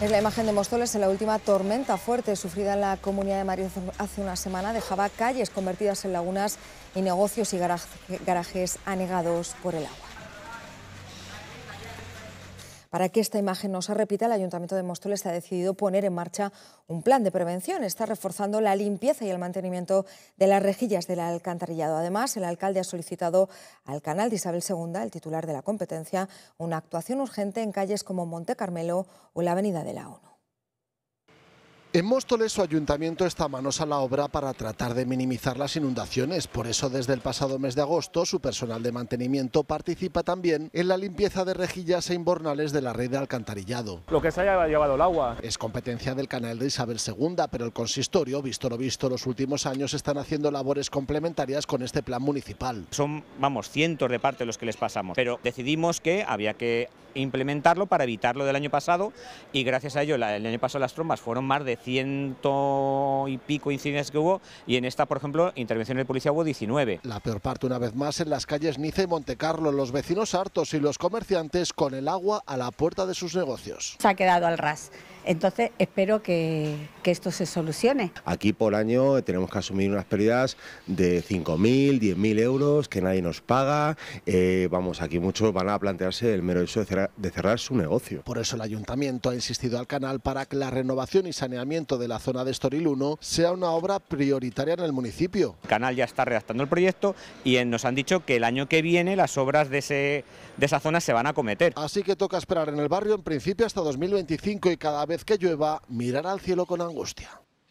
Es la imagen de Mostoles en la última tormenta fuerte sufrida en la Comunidad de Madrid hace una semana. Dejaba calles convertidas en lagunas y negocios y garajes anegados por el agua. Para que esta imagen no se repita, el Ayuntamiento de Móstoles ha decidido poner en marcha un plan de prevención. Está reforzando la limpieza y el mantenimiento de las rejillas del alcantarillado. Además, el alcalde ha solicitado al canal de Isabel II, el titular de la competencia, una actuación urgente en calles como Monte Carmelo o la Avenida de la ONU. En Móstoles, su ayuntamiento está a manos a la obra para tratar de minimizar las inundaciones. Por eso, desde el pasado mes de agosto, su personal de mantenimiento participa también en la limpieza de rejillas e inbornales de la red de alcantarillado. Lo que se haya llevado el agua. Es competencia del canal de Isabel II, pero el consistorio, visto lo visto, los últimos años están haciendo labores complementarias con este plan municipal. Son, vamos, cientos de partes los que les pasamos, pero decidimos que había que implementarlo para evitar lo del año pasado y gracias a ello el año pasado las trombas fueron más de ciento y pico incidentes que hubo y en esta, por ejemplo, intervención de policía hubo 19. La peor parte una vez más en las calles Nice y Montecarlo, los vecinos hartos y los comerciantes con el agua a la puerta de sus negocios. Se ha quedado al ras. Entonces espero que, esto se solucione. Aquí por año tenemos que asumir unas pérdidas de 5.000, 10.000 euros que nadie nos paga. Eh, vamos, aquí muchos van a plantearse el mero hecho de cerrar, su negocio. Por eso el ayuntamiento ha insistido al canal para que la renovación y saneamiento de la zona de 1... sea una obra prioritaria en el municipio. El canal ya está redactando el proyecto y eh, nos han dicho que el año que viene las obras de, de esa zona se van a cometer. Así que toca esperar en el barrio en principio hasta 2025 y cada vez vez que llueva, mirar al cielo con angustia.